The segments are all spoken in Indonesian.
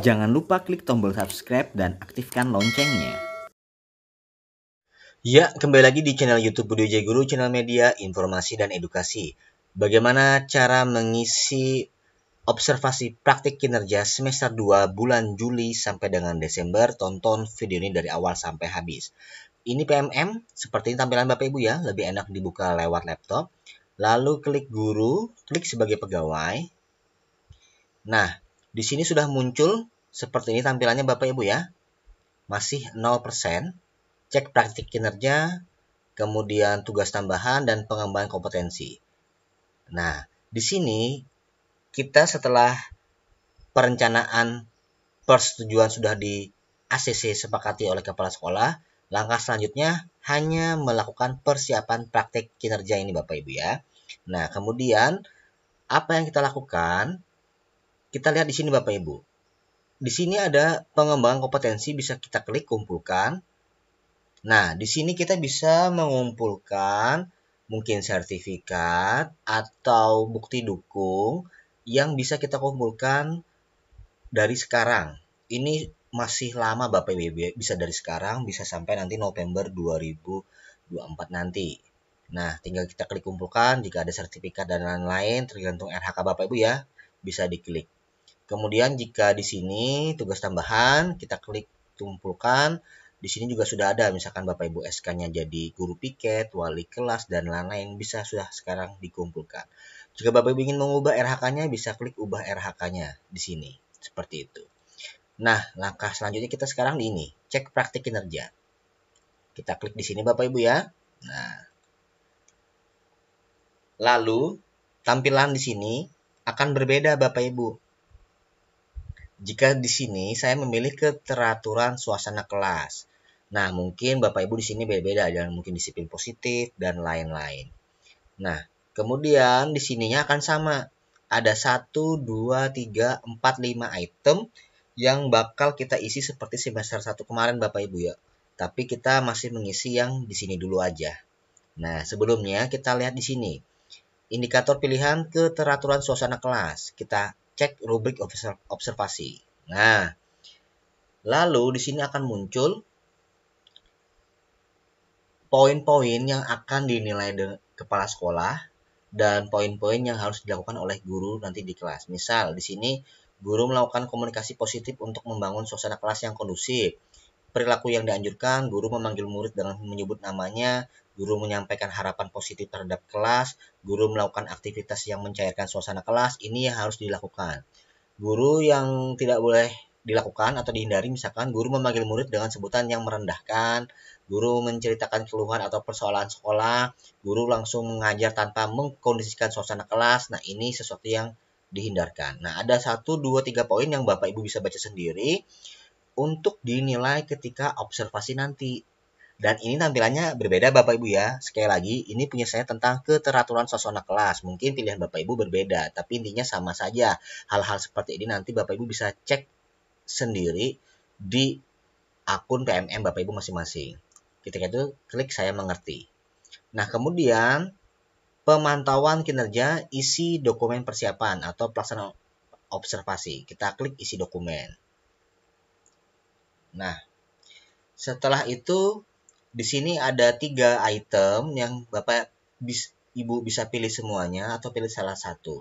Jangan lupa klik tombol subscribe dan aktifkan loncengnya. Ya, kembali lagi di channel YouTube Budi Jaya Guru, channel media, informasi, dan edukasi. Bagaimana cara mengisi observasi praktik kinerja semester 2 bulan Juli sampai dengan Desember? Tonton video ini dari awal sampai habis. Ini PMM, seperti ini tampilan Bapak Ibu ya, lebih enak dibuka lewat laptop. Lalu klik guru, klik sebagai pegawai. Nah, di sini sudah muncul seperti ini tampilannya Bapak Ibu ya. Masih 0%. Cek praktik kinerja, kemudian tugas tambahan dan pengembangan kompetensi. Nah, di sini kita setelah perencanaan persetujuan sudah di ACC sepakati oleh kepala sekolah, langkah selanjutnya hanya melakukan persiapan praktik kinerja ini Bapak Ibu ya. Nah, kemudian apa yang kita lakukan? Kita lihat di sini Bapak Ibu. Di sini ada pengembangan kompetensi bisa kita klik kumpulkan. Nah, di sini kita bisa mengumpulkan mungkin sertifikat atau bukti dukung yang bisa kita kumpulkan dari sekarang. Ini masih lama Bapak Ibu ya. bisa dari sekarang bisa sampai nanti November 2024 nanti. Nah, tinggal kita klik kumpulkan jika ada sertifikat dan lain-lain tergantung RHK Bapak Ibu ya, bisa diklik. Kemudian jika di sini tugas tambahan, kita klik tumpulkan. Di sini juga sudah ada misalkan Bapak Ibu SK-nya jadi guru piket, wali kelas dan lain-lain bisa sudah sekarang dikumpulkan. Jika Bapak Ibu ingin mengubah RHK-nya bisa klik ubah RHK-nya di sini. Seperti itu. Nah, langkah selanjutnya kita sekarang di ini, cek praktik kinerja. Kita klik di sini Bapak Ibu ya. Nah. Lalu tampilan di sini akan berbeda Bapak Ibu jika di sini saya memilih keteraturan suasana kelas. Nah, mungkin Bapak Ibu di sini beda-beda dan mungkin disiplin positif dan lain-lain. Nah, kemudian di sininya akan sama. Ada 1 2 3 4 5 item yang bakal kita isi seperti semester 1 kemarin Bapak Ibu ya. Tapi kita masih mengisi yang di sini dulu aja. Nah, sebelumnya kita lihat di sini. Indikator pilihan keteraturan suasana kelas. Kita cek rubrik observasi. Nah, lalu di sini akan muncul poin-poin yang akan dinilai kepala sekolah dan poin-poin yang harus dilakukan oleh guru nanti di kelas. Misal di sini guru melakukan komunikasi positif untuk membangun suasana kelas yang kondusif perilaku yang dianjurkan, guru memanggil murid dengan menyebut namanya, guru menyampaikan harapan positif terhadap kelas, guru melakukan aktivitas yang mencairkan suasana kelas, ini yang harus dilakukan. Guru yang tidak boleh dilakukan atau dihindari misalkan guru memanggil murid dengan sebutan yang merendahkan, guru menceritakan keluhan atau persoalan sekolah, guru langsung mengajar tanpa mengkondisikan suasana kelas. Nah, ini sesuatu yang dihindarkan. Nah, ada 1 2 3 poin yang Bapak Ibu bisa baca sendiri untuk dinilai ketika observasi nanti. Dan ini tampilannya berbeda Bapak Ibu ya. Sekali lagi, ini punya saya tentang keteraturan suasana kelas. Mungkin pilihan Bapak Ibu berbeda, tapi intinya sama saja. Hal-hal seperti ini nanti Bapak Ibu bisa cek sendiri di akun PMM Bapak Ibu masing-masing. Ketika itu klik saya mengerti. Nah, kemudian pemantauan kinerja isi dokumen persiapan atau pelaksanaan observasi. Kita klik isi dokumen. Nah, setelah itu di sini ada tiga item yang Bapak Ibu bisa pilih semuanya atau pilih salah satu.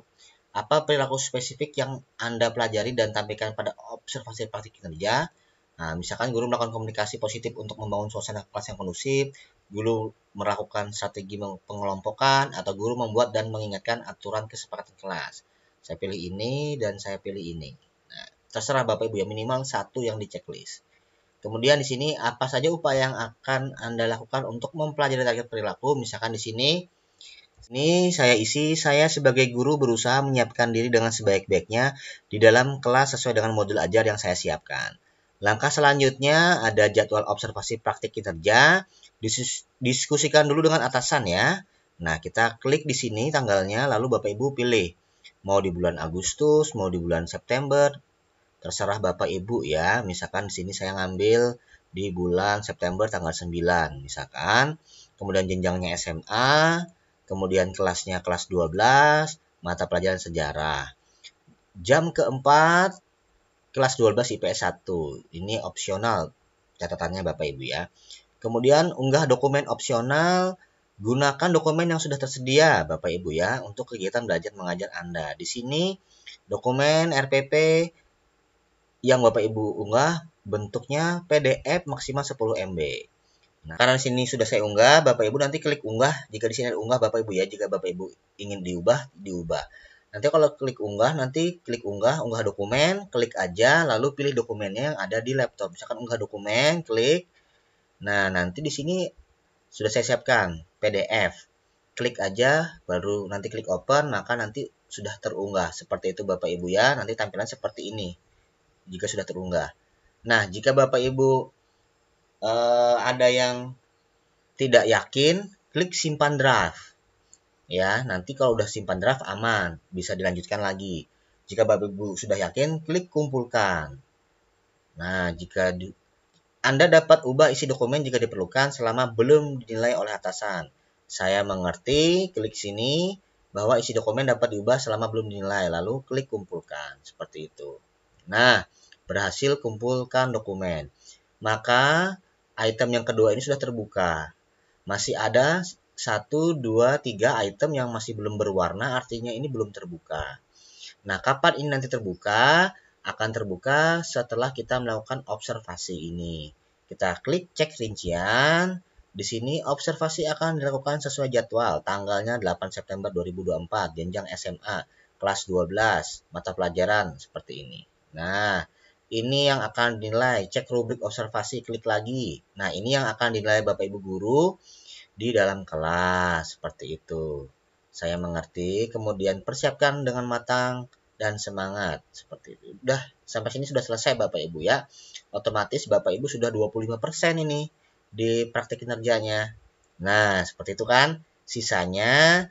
Apa perilaku spesifik yang Anda pelajari dan tampilkan pada observasi praktik kinerja? Nah, misalkan guru melakukan komunikasi positif untuk membangun suasana kelas yang kondusif, guru melakukan strategi pengelompokan, atau guru membuat dan mengingatkan aturan kesepakatan kelas. Saya pilih ini dan saya pilih ini. Nah, terserah Bapak Ibu yang minimal satu yang di checklist. Kemudian di sini apa saja upaya yang akan Anda lakukan untuk mempelajari target perilaku? Misalkan di sini ini saya isi, saya sebagai guru berusaha menyiapkan diri dengan sebaik-baiknya di dalam kelas sesuai dengan modul ajar yang saya siapkan. Langkah selanjutnya ada jadwal observasi praktik kinerja, diskusikan dulu dengan atasan ya. Nah, kita klik di sini tanggalnya, lalu Bapak Ibu pilih mau di bulan Agustus, mau di bulan September, terserah Bapak Ibu ya. Misalkan di sini saya ngambil di bulan September tanggal 9 misalkan. Kemudian jenjangnya SMA, kemudian kelasnya kelas 12, mata pelajaran sejarah. Jam keempat kelas 12 IPS 1. Ini opsional catatannya Bapak Ibu ya. Kemudian unggah dokumen opsional gunakan dokumen yang sudah tersedia Bapak Ibu ya untuk kegiatan belajar mengajar Anda. Di sini dokumen RPP yang Bapak Ibu unggah bentuknya PDF maksimal 10 MB. Nah, karena di sini sudah saya unggah, Bapak Ibu nanti klik unggah. Jika di sini ada unggah Bapak Ibu ya, jika Bapak Ibu ingin diubah, diubah. Nanti kalau klik unggah, nanti klik unggah, unggah dokumen, klik aja, lalu pilih dokumennya yang ada di laptop. Misalkan unggah dokumen, klik. Nah, nanti di sini sudah saya siapkan PDF. Klik aja, baru nanti klik open, maka nanti sudah terunggah. Seperti itu Bapak Ibu ya, nanti tampilan seperti ini jika sudah terunggah. Nah, jika Bapak Ibu eh, ada yang tidak yakin, klik simpan draft. Ya, nanti kalau sudah simpan draft aman, bisa dilanjutkan lagi. Jika Bapak Ibu sudah yakin, klik kumpulkan. Nah, jika Anda dapat ubah isi dokumen jika diperlukan selama belum dinilai oleh atasan. Saya mengerti, klik sini bahwa isi dokumen dapat diubah selama belum dinilai, lalu klik kumpulkan. Seperti itu. Nah, berhasil kumpulkan dokumen. Maka item yang kedua ini sudah terbuka. Masih ada 1, 2, 3 item yang masih belum berwarna artinya ini belum terbuka. Nah kapan ini nanti terbuka? Akan terbuka setelah kita melakukan observasi ini. Kita klik cek rincian. Di sini observasi akan dilakukan sesuai jadwal tanggalnya 8 September 2024 jenjang SMA kelas 12 mata pelajaran seperti ini. Nah, ini yang akan dinilai. Cek rubrik observasi, klik lagi. Nah, ini yang akan dinilai Bapak Ibu guru di dalam kelas, seperti itu. Saya mengerti, kemudian persiapkan dengan matang dan semangat, seperti itu. Udah, sampai sini sudah selesai Bapak Ibu ya. Otomatis Bapak Ibu sudah 25% ini di praktik kinerjanya. Nah, seperti itu kan. Sisanya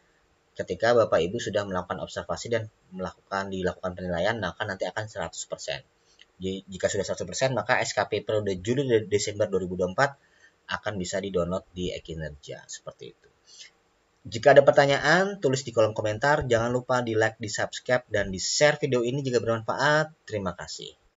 ketika Bapak Ibu sudah melakukan observasi dan melakukan dilakukan penilaian, maka nanti akan 100%. Jika sudah 100%, maka SKP periode Juli dan Desember 2024 akan bisa didownload di Ekinerja Seperti itu. Jika ada pertanyaan, tulis di kolom komentar. Jangan lupa di like, di subscribe, dan di share video ini jika bermanfaat. Terima kasih.